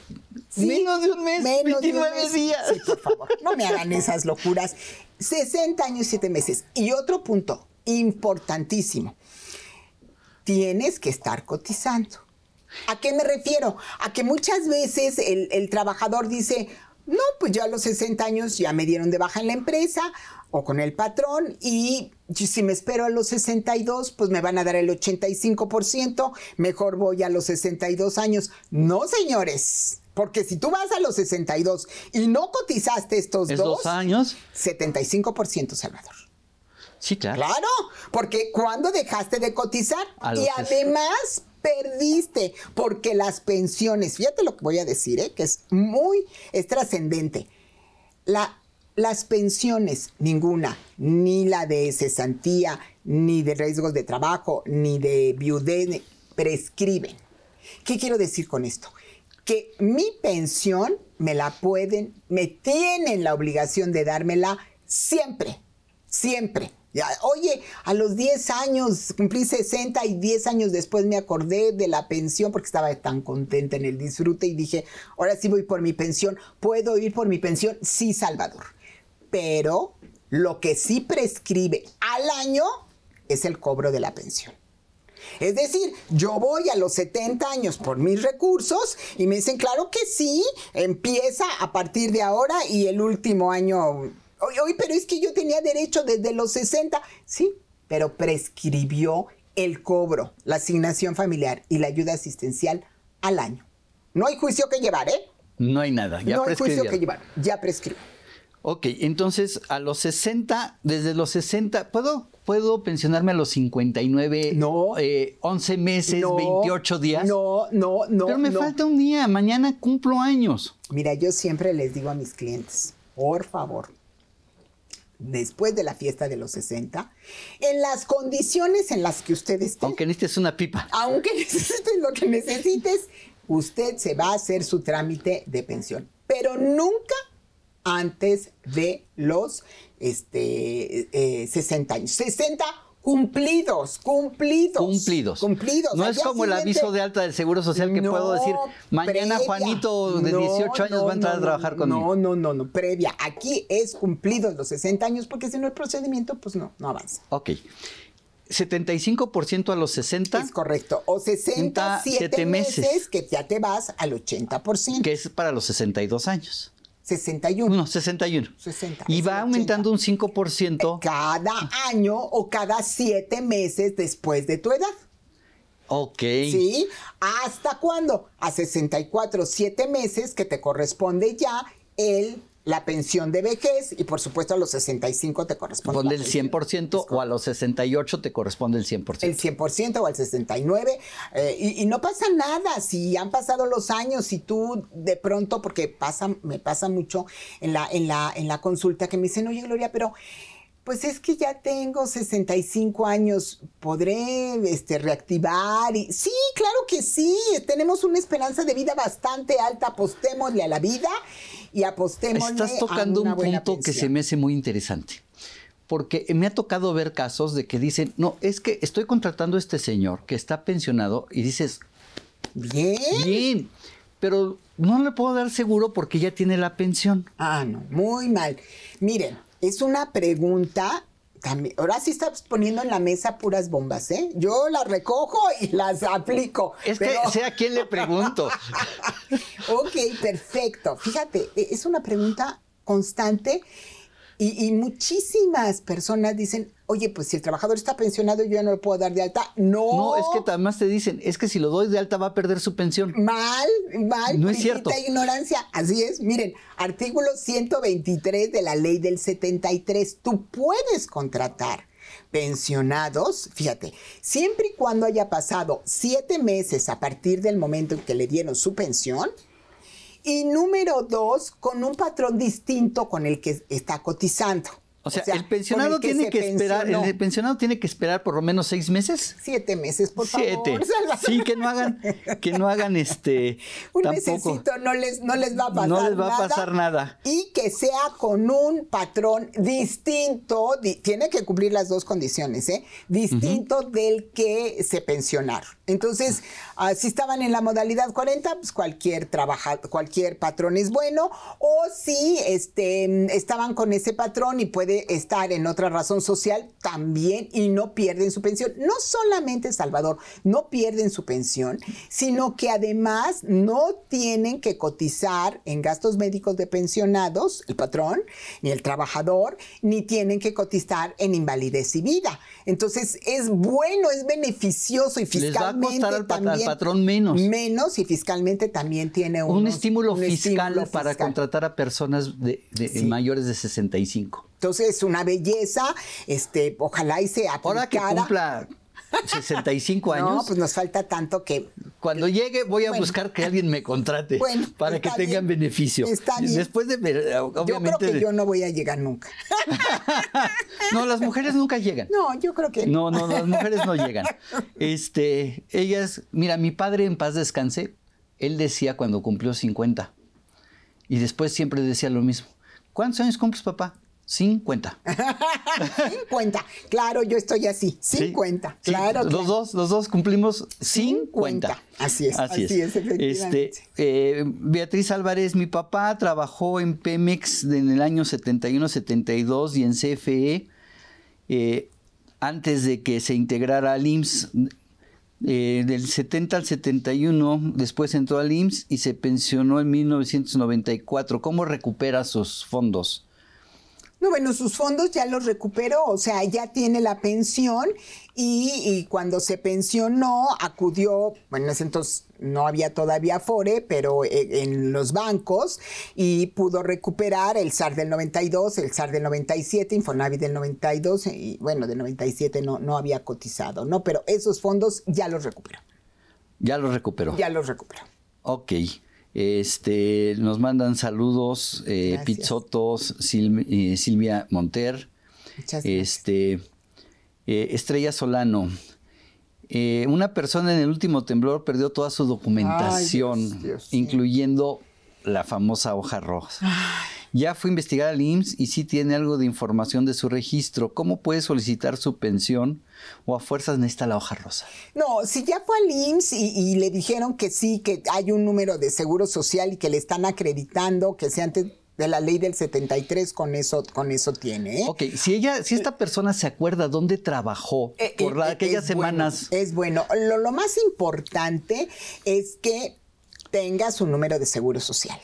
menos de un mes, menos 29 de días. Sí, por favor, no me hagan esas locuras. 60 años y 7 meses. Y otro punto importantísimo. Tienes que estar cotizando. ¿A qué me refiero? A que muchas veces el, trabajador dice, no, pues ya a los 60 años ya me dieron de baja en la empresa, o con el patrón y si me espero a los 62, pues me van a dar el 85%, mejor voy a los 62 años. No, señores, porque si tú vas a los 62 y no cotizaste estos dos, años, 75%, Salvador. Sí, claro. Claro, porque cuando dejaste de cotizar y además perdiste, porque las pensiones, fíjate lo que voy a decir, ¿eh? que es muy, es trascendente. La las pensiones, ninguna, ni la de cesantía, ni de riesgos de trabajo, ni de viudez, prescriben. ¿Qué quiero decir con esto? Que mi pensión me la pueden, me tienen la obligación de dármela siempre, siempre. oye, a los 10 años cumplí 60 y 10 años después me acordé de la pensión porque estaba tan contenta en el disfrute y dije, ahora sí voy por mi pensión, ¿puedo ir por mi pensión? Sí, Salvador pero lo que sí prescribe al año es el cobro de la pensión. Es decir, yo voy a los 70 años por mis recursos y me dicen, claro que sí, empieza a partir de ahora y el último año, hoy, pero es que yo tenía derecho desde los 60, sí, pero prescribió el cobro, la asignación familiar y la ayuda asistencial al año. No hay juicio que llevar, ¿eh? No hay nada, ya No hay juicio que llevar, ya prescribió. Ok, entonces a los 60, desde los 60, ¿puedo? ¿Puedo pensionarme a los 59? No. 11 eh, meses, 28 días. No, no, no. Pero me falta un día, mañana cumplo años. Mira, yo siempre les digo a mis clientes, por favor, después de la fiesta de los 60, en las condiciones en las que ustedes, esté. Aunque necesites una pipa. Aunque necesites lo que necesites, usted se va a hacer su trámite de pensión. Pero nunca antes de los este, 60 eh, eh, años. 60 cumplidos, cumplidos. Cumplidos. Cumplidos. No es como el aviso de alta del Seguro Social que puedo decir, mañana Juanito de 18 años va a entrar a trabajar conmigo. No, no, no, no, previa. Aquí es cumplidos los 60 años porque si no el procedimiento, pues no, no avanza. Ok. 75% a los 60. Es correcto. O 67 meses, meses que ya te vas al 80%. Que es para los 62 años. 61. No, 61. 60, y va aumentando un 5%. Eh, cada año o cada siete meses después de tu edad. Ok. ¿Sí? ¿Hasta cuándo? A 64, 7 meses que te corresponde ya el la pensión de vejez y por supuesto a los 65 te corresponde. el 100% o a los 68 te corresponde el 100%. El 100% o al 69 eh, y, y, no pasa nada si han pasado los años y tú de pronto, porque pasa, me pasa mucho en la, en la, en la consulta que me dicen, oye Gloria, pero pues es que ya tengo 65 años, podré este, reactivar. Y, sí, claro que sí, tenemos una esperanza de vida bastante alta, apostémosle a la vida y apostemos. Estás tocando un punto que se me hace muy interesante. Porque me ha tocado ver casos de que dicen, no, es que estoy contratando a este señor que está pensionado y dices, bien, bien, pero no le puedo dar seguro porque ya tiene la pensión. Ah, no, muy mal. Miren, es una pregunta ahora sí estás poniendo en la mesa puras bombas, ¿eh? Yo las recojo y las aplico. Es que sea quien le pregunto. ok, perfecto. Fíjate, e, es una pregunta constante y, muchísimas personas dicen, oye, pues si el trabajador está pensionado, yo ya no le puedo dar de alta. No. No, es que además te dicen, es que si lo doy de alta va a perder su pensión. Mal, mal. No es cierto. E ignorancia. Así es. Miren, artículo 123 de la ley del 73. Tú puedes contratar pensionados, fíjate, siempre y cuando haya pasado siete meses a partir del momento en que le dieron su pensión, y número dos, con un patrón distinto con el que está cotizando. O sea, el pensionado tiene que esperar, el pensionado tiene que esperar por lo menos seis meses. Siete meses, por favor. Sí, que no hagan, que no hagan este. Un tampoco, no les, no les va a pasar. No les va nada, a pasar nada. Y que sea con un patrón distinto, tiene que cumplir las dos condiciones, ¿eh? Distinto del que se pensionaron. Entonces, ah, si estaban en la modalidad 40, pues cualquier cualquier patrón es bueno, o si este, estaban con ese patrón y puede estar en otra razón social también y no pierden su pensión. No solamente Salvador, no pierden su pensión, sino que además no tienen que cotizar en gastos médicos de pensionados, el patrón, ni el trabajador, ni tienen que cotizar en invalidez y vida. Entonces, es bueno, es beneficioso y fiscal al, patrón menos. Menos y fiscalmente también tiene un estímulo fiscal para contratar a personas de, mayores de 65. Entonces una belleza, este, ojalá y se aplique. Ahora que cumpla 65 años. No, pues nos falta tanto que. Cuando llegue, voy a buscar que alguien me contrate para que tengan beneficio. Después de. Obviamente, yo creo que yo no voy a llegar nunca. no, las mujeres nunca llegan. No, yo creo que. No, no, las mujeres no llegan. Este, ellas. Mira, mi padre en paz descanse, él decía cuando cumplió 50. Y después siempre decía lo mismo. ¿Cuántos años cumples, papá? 50. 50. Claro, yo estoy así. 50. claro, Los dos, los dos cumplimos 50. Así es. Este, eh, Beatriz Álvarez, mi papá trabajó en Pemex en el año 71-72 y en CFE eh, antes de que se integrara al IMSS. Eh, del 70 al 71, después entró al IMSS y se pensionó en 1994. ¿Cómo recupera sus fondos? No, bueno, sus fondos ya los recuperó, o sea, ya tiene la pensión y, cuando se pensionó acudió, bueno, en ese entonces no había todavía FORE, pero e, en los bancos y pudo recuperar el SAR del 92, el SAR del 97, Infonavit del 92 y bueno, del 97 no, no había cotizado, ¿no? Pero esos fondos ya los recuperó. Ya los recuperó. Ya los recuperó. Ok. Este, nos mandan saludos, eh, Pizzotos, eh, Silvia Monter, este, eh, Estrella Solano. Eh, una persona en el último temblor perdió toda su documentación, incluyendo la famosa hoja roja. Ya fue investigada al IMSS y sí tiene algo de información de su registro. ¿Cómo puede solicitar su pensión o a fuerzas necesita la hoja rosa? No, si ya fue al IMSS y, le dijeron que sí, que hay un número de seguro social y que le están acreditando, que sea antes de la ley del 73 con eso con eso tiene. ¿eh? Ok, si ella si esta persona se acuerda dónde trabajó eh, eh, por aquellas semanas. es bueno, lo, lo más importante es que tenga su número de seguro social.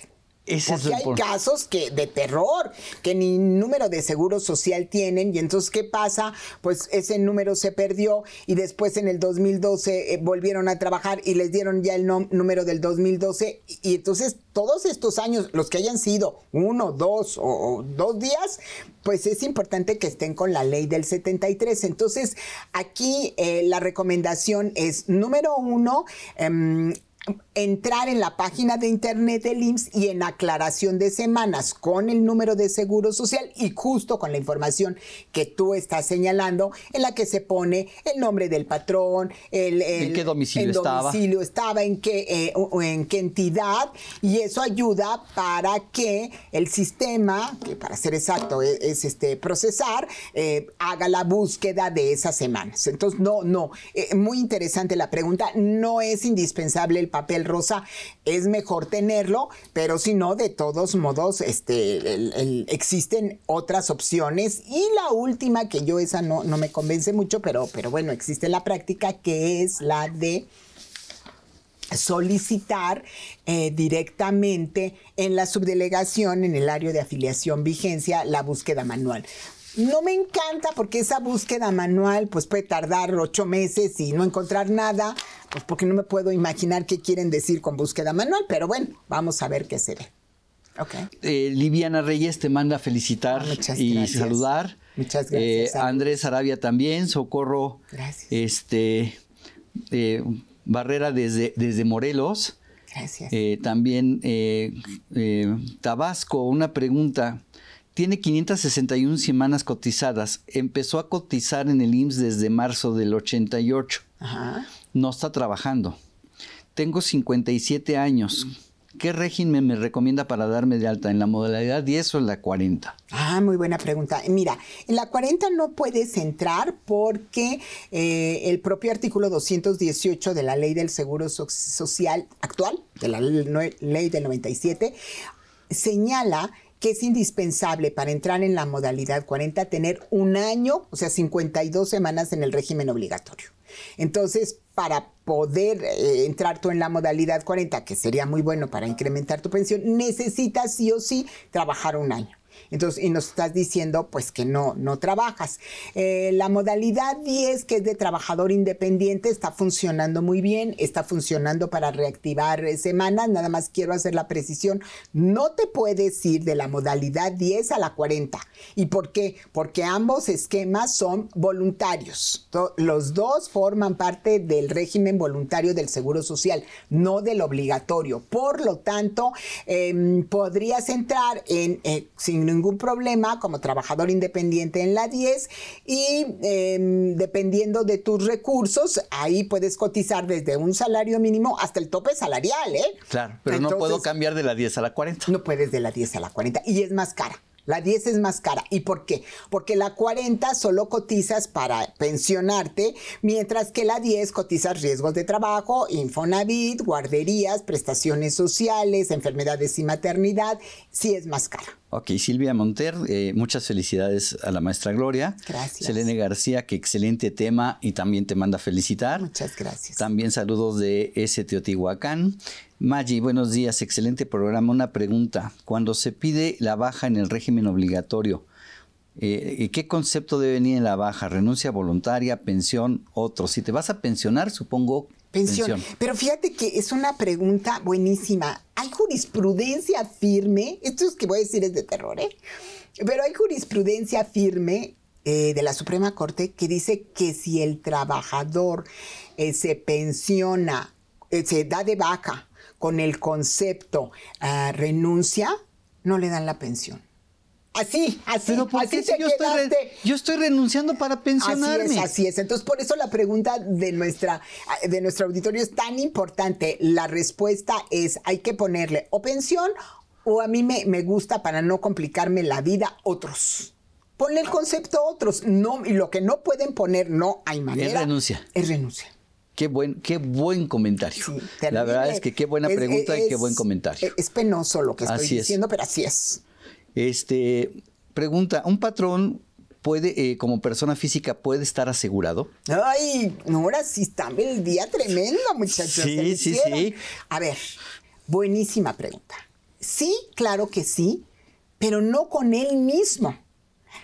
Porque hay casos que de terror, que ni número de seguro social tienen y entonces ¿qué pasa? Pues ese número se perdió y después en el 2012 eh, volvieron a trabajar y les dieron ya el número del 2012 y, entonces todos estos años, los que hayan sido uno, dos o, dos días, pues es importante que estén con la ley del 73. Entonces aquí eh, la recomendación es número uno, em, entrar en la página de internet del IMSS y en aclaración de semanas con el número de seguro social y justo con la información que tú estás señalando, en la que se pone el nombre del patrón, el, ¿En qué domicilio, domicilio estaba? en qué, eh, en qué entidad, y eso ayuda para que el sistema, que para ser exacto e, es, este procesar, eh, haga la búsqueda de esas semanas. Entonces, no, no, eh, muy interesante la pregunta, no es indispensable el papel rosa es mejor tenerlo, pero si no, de todos modos, este, existen otras opciones. Y la última, que yo esa no, me convence mucho, pero, bueno, existe la práctica que es la de solicitar eh, directamente en la subdelegación, en el área de afiliación vigencia, la búsqueda manual. No me encanta porque esa búsqueda manual pues, puede tardar ocho meses y no encontrar nada, pues porque no me puedo imaginar qué quieren decir con búsqueda manual, pero bueno, vamos a ver qué será. ve. Okay. Eh, Liviana Reyes te manda felicitar y saludar. Muchas eh, gracias. Andrés Arabia también, Socorro. Gracias. Este, eh, Barrera desde, desde Morelos. Gracias. también Tabasco, una pregunta. Tiene 561 semanas cotizadas. Empezó a cotizar en el IMSS desde marzo del 88. Ajá no está trabajando. Tengo 57 años. ¿Qué régimen me recomienda para darme de alta en la modalidad 10 o en la 40? Ah, muy buena pregunta. Mira, en la 40 no puedes entrar porque eh, el propio artículo 218 de la ley del Seguro Social actual, de la ley del 97, señala que es indispensable para entrar en la modalidad 40 tener un año, o sea, 52 semanas en el régimen obligatorio. Entonces, para poder eh, entrar tú en la modalidad 40, que sería muy bueno para incrementar tu pensión, necesitas sí o sí trabajar un año. Entonces, y nos estás diciendo pues que no, no trabajas. Eh, la modalidad 10, que es de trabajador independiente, está funcionando muy bien, está funcionando para reactivar eh, semanas. Nada más quiero hacer la precisión. No te puedes ir de la modalidad 10 a la 40. ¿Y por qué? Porque ambos esquemas son voluntarios. Los dos forman parte del régimen voluntario del Seguro Social, no del obligatorio. Por lo tanto, em, podrías entrar en, eh, sin ningún problema como trabajador independiente en la 10 y em, dependiendo de tus recursos, ahí puedes cotizar desde un salario mínimo hasta el tope salarial, ¿eh? Claro, pero no puedo cambiar de la 10 a la 40. No puedes de la 10 a la 40 y es más cara. La 10 es más cara. ¿Y por qué? Porque la 40 solo cotizas para pensionarte, mientras que la 10 cotizas riesgos de trabajo, Infonavit, guarderías, prestaciones sociales, enfermedades y maternidad. Sí es más cara. Ok, Silvia Monter, eh, muchas felicidades a la maestra Gloria. Gracias. Selene García, qué excelente tema y también te manda felicitar. Muchas gracias. También saludos de S. Teotihuacán. Maggi, buenos días, excelente programa. Una pregunta, cuando se pide la baja en el régimen obligatorio, eh, eh, ¿qué concepto debe venir en la baja? ¿Renuncia voluntaria, pensión, otro? Si te vas a pensionar, supongo Pensión. Pero fíjate que es una pregunta buenísima. ¿Hay jurisprudencia firme? Esto es que voy a decir es de terror, ¿eh? Pero hay jurisprudencia firme eh, de la Suprema Corte que dice que si el trabajador eh, se pensiona, eh, se da de baja con el concepto ah, renuncia, no le dan la pensión. Así, así, Pero yo, estoy renunciando para pensionarme. Así es, así es. Entonces, por eso la pregunta de, nuestra, de nuestro auditorio es tan importante. La respuesta es, hay que ponerle o pensión o a mí me, me gusta para no complicarme la vida otros. Ponle el concepto otros. No, y lo que no pueden poner, no hay manera. Es renuncia. Es renuncia. Qué buen, qué buen comentario. la verdad es que qué buena pregunta y qué buen comentario. Es, penoso lo que estoy diciendo, pero así es. Este, pregunta, ¿un patrón puede, eh, como persona física, puede estar asegurado? Ay, no, ahora sí está el día tremendo, muchachos. Sí, sí, sí. A ver, buenísima pregunta. Sí, claro que sí, pero no con él mismo.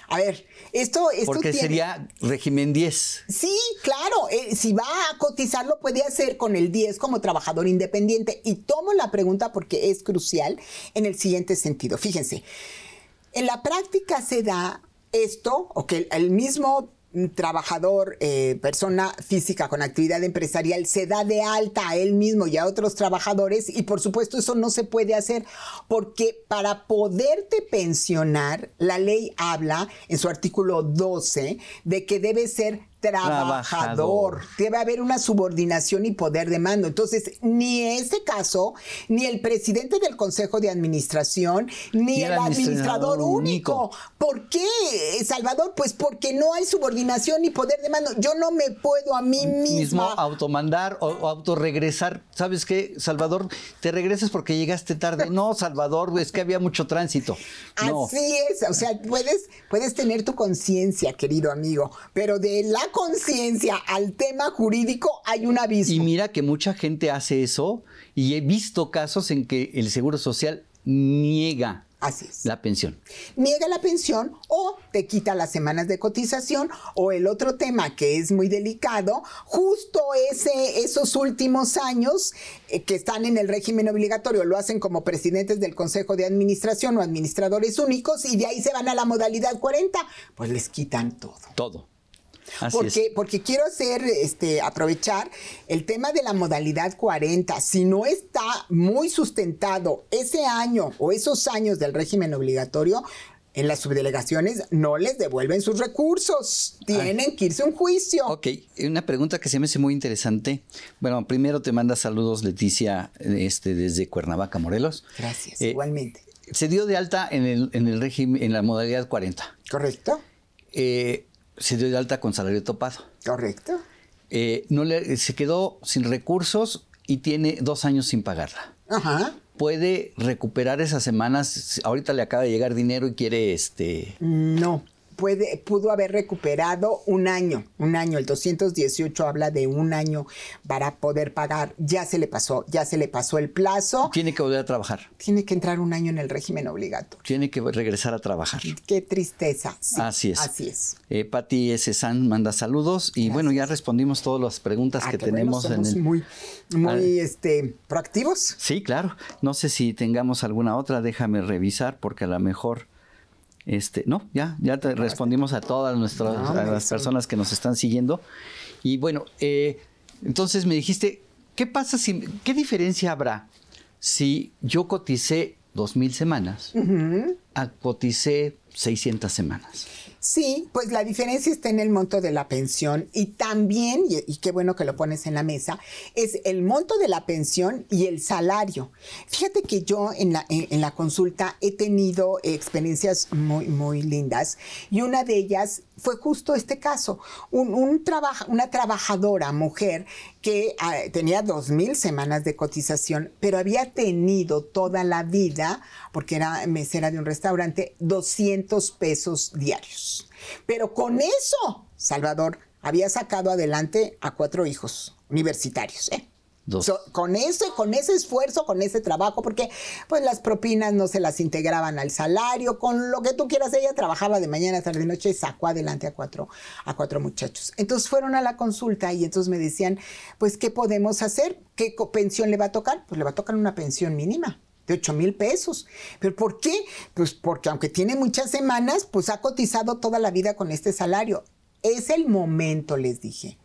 A ver, esto, esto Porque sería régimen 10. Sí, claro. Eh, si va a cotizar, lo puede hacer con el 10 como trabajador independiente. Y tomo la pregunta porque es crucial en el siguiente sentido. Fíjense, en la práctica se da esto, o que el mismo trabajador, eh, persona física con actividad empresarial, se da de alta a él mismo y a otros trabajadores y por supuesto eso no se puede hacer porque para poderte pensionar, la ley habla en su artículo 12 de que debe ser trabajador. Debe haber una subordinación y poder de mando. Entonces, ni ese caso, ni el presidente del Consejo de Administración, ni, el, administrador, único. ¿Por qué, Salvador? Pues porque no hay subordinación ni poder de mando. Yo no me puedo a mí Mismo automandar o, autorregresar. ¿Sabes qué, Salvador? Te regresas porque llegaste tarde. No, Salvador, es que había mucho tránsito. Así es. O sea, puedes, puedes tener tu conciencia, querido amigo, pero de la conciencia al tema jurídico hay un aviso. Y mira que mucha gente hace eso y he visto casos en que el Seguro Social niega Así La pensión. Niega la pensión o te quita las semanas de cotización o el otro tema que es muy delicado, justo ese, esos últimos años eh, que están en el régimen obligatorio, lo hacen como presidentes del Consejo de Administración o administradores únicos y de ahí se van a la modalidad 40, pues les quitan todo. Todo porque, porque quiero hacer, este, aprovechar el tema de la modalidad 40. Si no está muy sustentado ese año o esos años del régimen obligatorio, en las subdelegaciones no les devuelven sus recursos. Tienen que irse a un juicio. Ok, una pregunta que se me hace muy interesante. Bueno, primero te manda saludos Leticia este, desde Cuernavaca, Morelos. Gracias, eh, igualmente. Se dio de alta en el, régimen, en la modalidad 40. Correcto. Eh, se dio de alta con salario topado. Correcto. Eh, no le, eh, se quedó sin recursos y tiene dos años sin pagarla. Ajá. Puede recuperar esas semanas. Ahorita le acaba de llegar dinero y quiere este. No pudo haber recuperado un año, un año, el 218 habla de un año para poder pagar, ya se le pasó, ya se le pasó el plazo. Tiene que volver a trabajar. Tiene que entrar un año en el régimen obligatorio. Tiene que regresar a trabajar. Qué tristeza. así es. Así es. Eh, Pati S. San manda saludos y bueno, ya respondimos todas las preguntas ah, que, tenemos en Muy, muy ah. este, proactivos. Sí, claro. No sé si tengamos alguna otra, déjame revisar porque a lo mejor... Este, no, ya, ya te respondimos a todas nuestras las personas que nos están siguiendo. Y bueno, eh, entonces me dijiste, ¿qué pasa si, qué diferencia habrá si yo coticé 2.000 semanas a coticé 600 semanas? Sí, pues la diferencia está en el monto de la pensión y también, y, qué bueno que lo pones en la mesa, es el monto de la pensión y el salario. Fíjate que yo en la, en, la consulta he tenido experiencias muy, muy lindas y una de ellas fue justo este caso, un, un trabaja, una trabajadora mujer que ah, tenía tenía 2.000 semanas de cotización, pero había tenido toda la vida, porque era mesera de un restaurante, 200 pesos diarios. Pero con eso, Salvador había sacado adelante a cuatro hijos universitarios. ¿eh? con ese, con ese esfuerzo, con ese trabajo, porque pues las propinas no se las integraban al salario, con lo que tú quieras, ella trabajaba de mañana, tarde noche y sacó adelante a cuatro, a cuatro muchachos. Entonces fueron a la consulta y entonces me decían, pues, ¿qué podemos hacer? ¿Qué pensión le va a tocar? Pues le va a tocar una pensión mínima de 8 mil pesos. ¿Pero por qué? Pues porque aunque tiene muchas semanas, pues ha cotizado toda la vida con este salario. Es el momento, les dije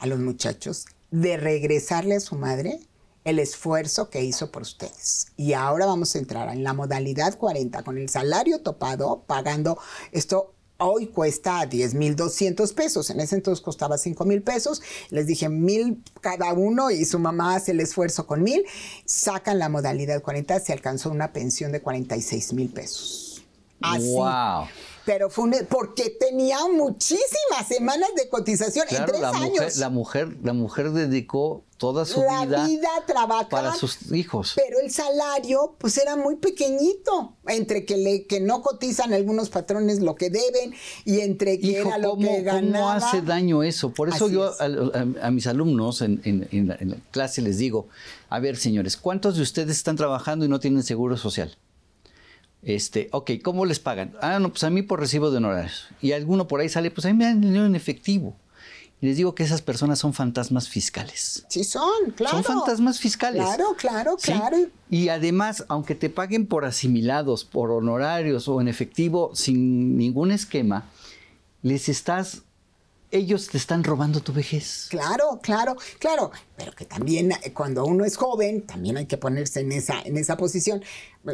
a los muchachos, de regresarle a su madre el esfuerzo que hizo por ustedes. Y ahora vamos a entrar en la modalidad 40 con el salario topado, pagando esto. Hoy cuesta 10,200 pesos. En ese entonces costaba 5,000 pesos. Les dije mil cada uno y su mamá hace el esfuerzo con mil. Sacan la modalidad 40. Se alcanzó una pensión de 46,000 pesos. ¡Wow! Pero fue e, porque tenía muchísimas semanas de cotización en tres la años. Mujer, la, mujer, dedicó toda su vida, para sus hijos. Pero el salario pues era muy pequeñito, entre que le que no cotizan algunos patrones lo que deben y entre que era lo que ganaba. ¿Cómo hace daño eso? Por eso yo a, mis alumnos en, clase les digo, a ver señores, ¿cuántos de ustedes están trabajando y no tienen seguro social? Este, ok, ¿cómo les pagan? Ah, no, pues a mí por recibo de honorarios. Y alguno por ahí sale, pues a mí me dan dinero en efectivo. Y les digo que esas personas son fantasmas fiscales. Sí, son, claro. Son fantasmas fiscales. Claro, claro, claro. Y además, aunque te paguen por asimilados, por honorarios o en efectivo, sin ningún esquema, les estás ellos te están robando tu vejez. Claro, claro, claro. Pero que también eh, cuando uno es joven, también hay que ponerse en esa, en esa posición.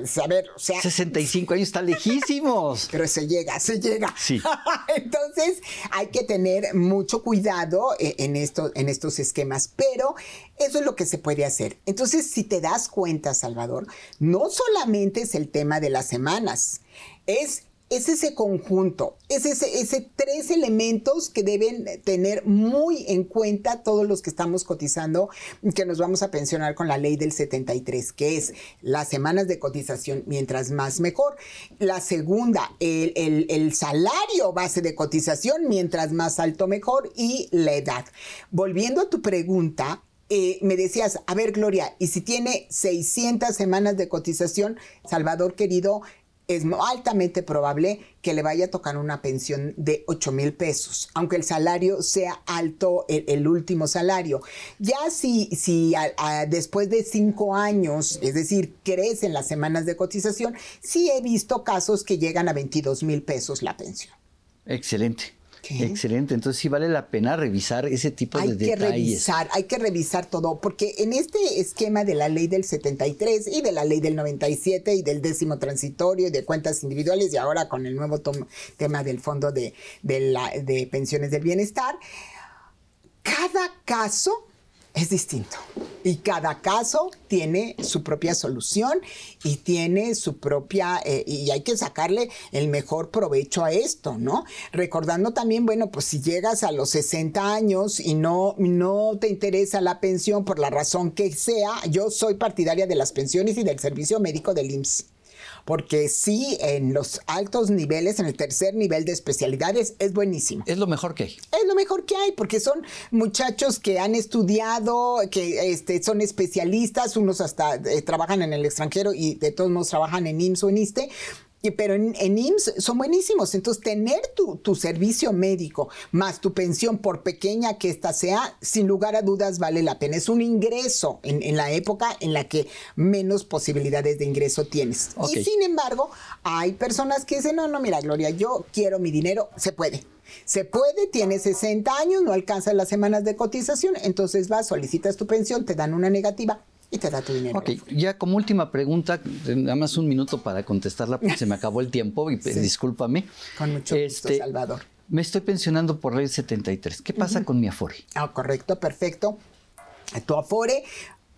Saber, pues, o sea. 65 años está lejísimos. Pero se llega, se llega. Sí. Entonces, hay que tener mucho cuidado eh, en, en estos esquemas. Pero eso es lo que se puede hacer. Entonces, si te das cuenta, Salvador, no solamente es el tema de las semanas, es es ese conjunto, es ese, tres elementos que deben tener muy en cuenta todos los que estamos cotizando, que nos vamos a pensionar con la ley del 73, que es las semanas de cotización, mientras más mejor. La segunda, el, salario base de cotización, mientras más alto mejor. Y la edad. Volviendo a tu pregunta, eh, me decías, a ver Gloria, y si tiene 600 semanas de cotización, Salvador querido, es altamente probable que le vaya a tocar una pensión de 8 mil pesos, aunque el salario sea alto, el, último salario. Ya si, si después de cinco años, es decir, crecen las semanas de cotización, sí he visto casos que llegan a 22 mil pesos la pensión. Excelente. Excelente, entonces sí vale la pena revisar ese tipo de detalles. Hay que revisar, hay que revisar todo, porque en este esquema de la ley del 73 y de la ley del 97 y del décimo transitorio y de cuentas individuales y ahora con el nuevo tema del fondo de, la, de pensiones del bienestar, cada caso es distinto. Y cada caso tiene su propia solución y tiene su propia, eh, y hay que sacarle el mejor provecho a esto, ¿no? Recordando también, bueno, pues si llegas a los 60 años y no, no te interesa la pensión por la razón que sea, yo soy partidaria de las pensiones y del servicio médico del IMSS porque sí, en los altos niveles, en el tercer nivel de especialidades, es buenísimo. Es lo mejor que hay. Es lo mejor que hay, porque son muchachos que han estudiado, que este, son especialistas, unos hasta eh, trabajan en el extranjero y de todos modos trabajan en IMSS o en ISTE, pero en, en, IMSS son buenísimos. Entonces, tener tu, servicio médico más tu pensión, por pequeña que ésta sea, sin lugar a dudas vale la pena. Es un ingreso en, la época en la que menos posibilidades de ingreso tienes. Y sin embargo, hay personas que dicen, no, no, mira, Gloria, yo quiero mi dinero, se puede. Se puede, tiene 60 años, no alcanza las semanas de cotización, entonces vas, solicitas tu pensión, te dan una negativa, y te da tu dinero. Ok, ya como última pregunta, nada más un minuto para contestarla, porque se me acabó el tiempo, y, pues, discúlpame. Con mucho gusto, este, Salvador. Me estoy pensionando por ley 73. ¿Qué pasa con mi Afore? Ah, correcto, perfecto. Tu Afore,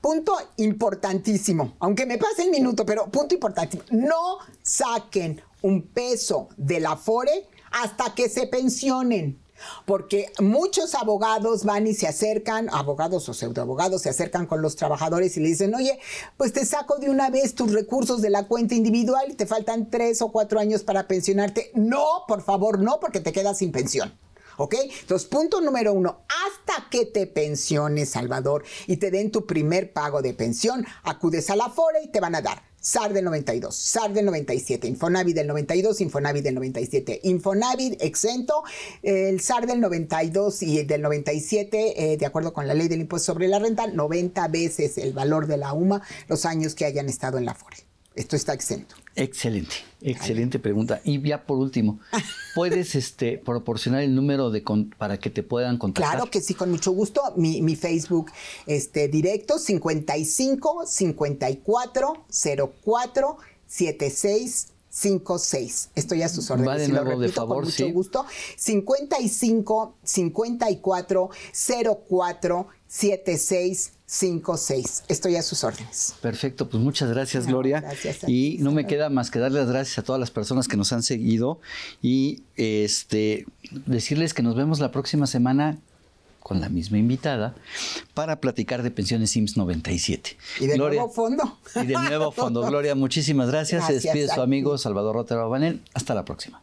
punto importantísimo, aunque me pase el minuto, pero punto importantísimo. No saquen un peso del Afore hasta que se pensionen porque muchos abogados van y se acercan, abogados o pseudoabogados se acercan con los trabajadores y le dicen, oye, pues te saco de una vez tus recursos de la cuenta individual y te faltan tres o cuatro años para pensionarte. No, por favor, no, porque te quedas sin pensión. ¿Ok? Entonces, punto número uno, hasta que te pensiones, Salvador, y te den tu primer pago de pensión, acudes a la fora y te van a dar SAR del 92, SAR del 97, Infonavit del 92, Infonavit del 97, Infonavit exento, el SAR del 92 y del 97, eh, de acuerdo con la ley del impuesto sobre la renta, 90 veces el valor de la UMA los años que hayan estado en la FORE esto está exento. Excelente, excelente pregunta. Y ya por último, ¿puedes este, proporcionar el número de para que te puedan contactar? Claro que sí, con mucho gusto. Mi, Facebook este, directo 55 54 04 76 seis. Estoy a sus órdenes. Va de nuevo, de favor, con mucho gusto. 55 54 04 76 56 Estoy a sus órdenes. Perfecto, pues muchas gracias, Gloria. y no me queda más que darle las gracias a todas las personas que nos han seguido y este decirles que nos vemos la próxima semana con la misma invitada, para platicar de Pensiones Sims 97. Y de nuevo fondo. Y de nuevo fondo. Gloria, muchísimas gracias. gracias Se despide su amigo Salvador Rotero Banel. Hasta la próxima.